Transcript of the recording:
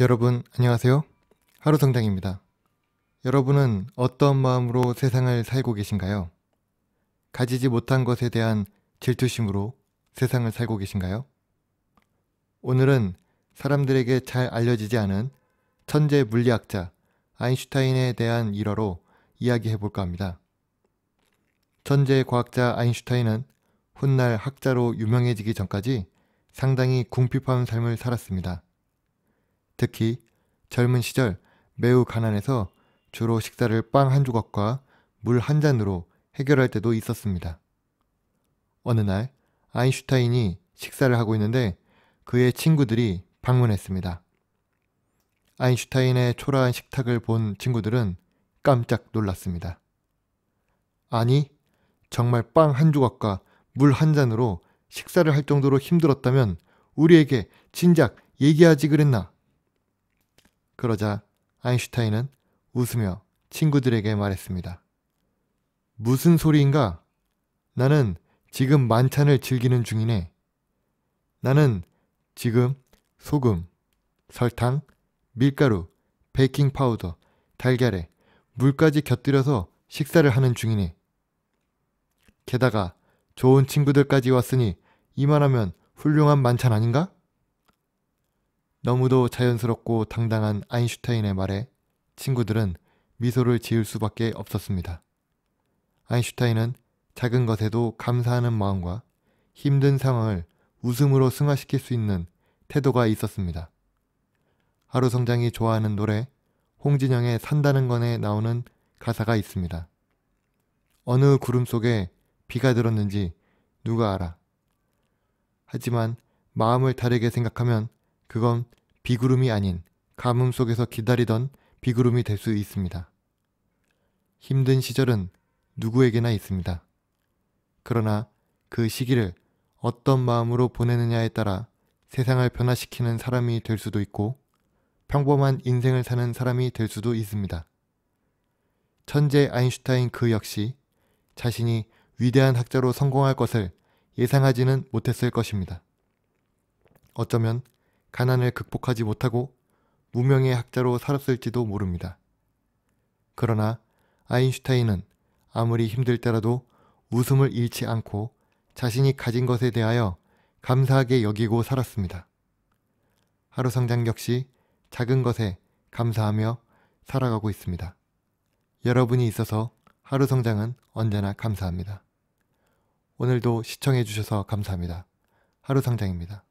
여러분 안녕하세요. 하루 성장입니다. 여러분은 어떤 마음으로 세상을 살고 계신가요? 가지지 못한 것에 대한 질투심으로 세상을 살고 계신가요? 오늘은 사람들에게 잘 알려지지 않은 천재 물리학자 아인슈타인에 대한 일화로 이야기해 볼까 합니다. 천재 과학자 아인슈타인은 훗날 학자로 유명해지기 전까지 상당히 궁핍한 삶을 살았습니다. 특히 젊은 시절 매우 가난해서 주로 식사를 빵 한 조각과 물 한 잔으로 해결할 때도 있었습니다. 어느 날 아인슈타인이 식사를 하고 있는데 그의 친구들이 방문했습니다. 아인슈타인의 초라한 식탁을 본 친구들은 깜짝 놀랐습니다. 아니, 정말 빵 한 조각과 물 한 잔으로 식사를 할 정도로 힘들었다면 우리에게 진작 얘기하지 그랬나? 그러자 아인슈타인은 웃으며 친구들에게 말했습니다. 무슨 소리인가? 나는 지금 만찬을 즐기는 중이네. 나는 지금 소금, 설탕, 밀가루, 베이킹 파우더, 달걀에 물까지 곁들여서 식사를 하는 중이네. 게다가 좋은 친구들까지 왔으니 이만하면 훌륭한 만찬 아닌가? 너무도 자연스럽고 당당한 아인슈타인의 말에 친구들은 미소를 지을 수밖에 없었습니다. 아인슈타인은 작은 것에도 감사하는 마음과 힘든 상황을 웃음으로 승화시킬 수 있는 태도가 있었습니다. 하루 성장이 좋아하는 노래 홍진영의 산다는 건에 나오는 가사가 있습니다. 어느 구름 속에 비가 들었는지 누가 알아. 하지만 마음을 다르게 생각하면 그건 비구름이 아닌 가뭄 속에서 기다리던 비구름이 될 수 있습니다. 힘든 시절은 누구에게나 있습니다. 그러나 그 시기를 어떤 마음으로 보내느냐에 따라 세상을 변화시키는 사람이 될 수도 있고 평범한 인생을 사는 사람이 될 수도 있습니다. 천재 아인슈타인 그 역시 자신이 위대한 학자로 성공할 것을 예상하지는 못했을 것입니다. 어쩌면 가난을 극복하지 못하고 무명의 학자로 살았을지도 모릅니다. 그러나 아인슈타인은 아무리 힘들 때라도 웃음을 잃지 않고 자신이 가진 것에 대하여 감사하게 여기고 살았습니다. 하루 성장 역시 작은 것에 감사하며 살아가고 있습니다. 여러분이 있어서 하루 성장은 언제나 감사합니다. 오늘도 시청해주셔서 감사합니다. 하루 성장입니다.